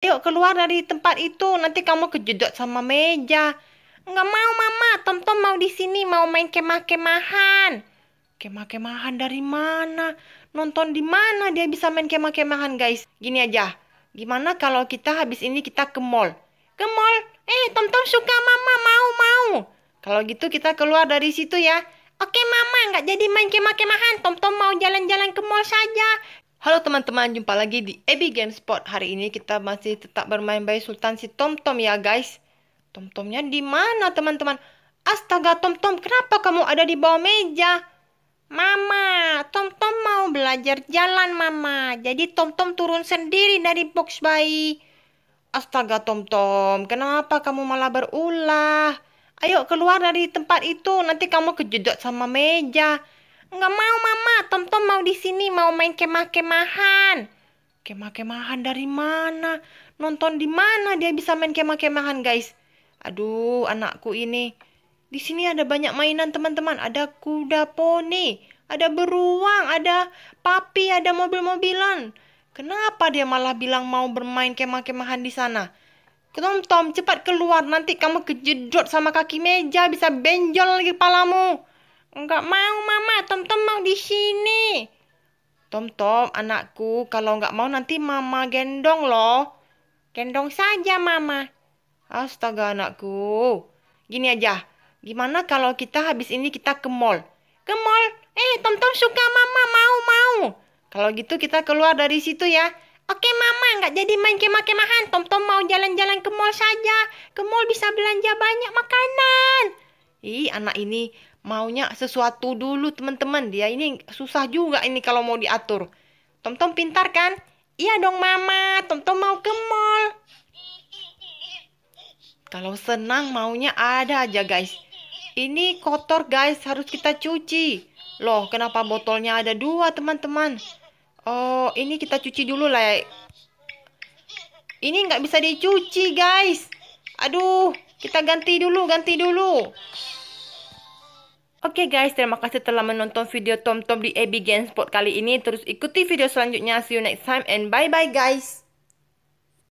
Yuk keluar dari tempat itu, nanti kamu kejedot sama meja. nggak mau mama, Tom Tom mau di sini, mau main kemah-kemahan. Kemah-kemahan dari mana? Nonton di mana dia bisa main kemah-kemahan guys? Gini aja, gimana kalau kita habis ini kita ke mall? Ke mall? Eh, Tom Tom suka mama, mau, mau. Kalau gitu kita keluar dari situ ya. Oke mama, nggak jadi main kemah-kemahan. Tom Tom mau jalan-jalan ke mall saja. Halo teman-teman, jumpa lagi di Ebi Game Spot. Hari ini kita masih tetap bermain bayi Sultan si Tom -tom ya guys. Tom Tomnya di mana teman-teman? Astaga Tom -tom, kenapa kamu ada di bawah meja? Mama, Tom -tom mau belajar jalan Mama. Jadi Tom Tom turun sendiri dari box bayi. Astaga Tom Tom, kenapa kamu malah berulah? Ayo keluar dari tempat itu, nanti kamu kejedot sama meja. Nggak mau mama, Tom-Tom mau di sini, mau main kemah-kemahan. Kemah-kemahan dari mana? Nonton di mana dia bisa main kemah-kemahan, guys? Aduh, anakku ini. Di sini ada banyak mainan, teman-teman. Ada kuda poni, ada beruang, ada papi, ada mobil-mobilan. Kenapa dia malah bilang mau bermain kemah-kemahan di sana? Tom Tom cepat keluar nanti kamu kejedot sama kaki meja bisa benjol lagi kepalamu. Enggak mau, Mama. Tom-Tom mau di sini. Tom-Tom, anakku, kalau enggak mau nanti Mama gendong loh. Gendong saja, Mama. Astaga, anakku. Gini aja, gimana kalau kita habis ini kita ke mall? Ke mall? Eh, Tom-Tom suka Mama, mau-mau. Kalau gitu kita keluar dari situ ya. Oke mama, nggak jadi main kemah-kemahan. Tom-tom mau jalan-jalan ke mall saja. Ke mall bisa belanja banyak makanan. Ih, anak ini maunya sesuatu dulu teman-teman dia ini susah juga ini kalau mau diatur Tom-Tom pintar kan iya dong mama Tom-Tom mau ke mall kalau senang maunya ada aja guys ini kotor guys harus kita cuci loh kenapa botolnya ada dua teman-teman oh ini kita cuci dulu lah ya. ini nggak bisa dicuci guys aduh kita ganti dulu ganti dulu Oke okay guys, terima kasih telah menonton video TomTom -tom di Abby Sport kali ini. Terus ikuti video selanjutnya. See you next time and bye-bye guys.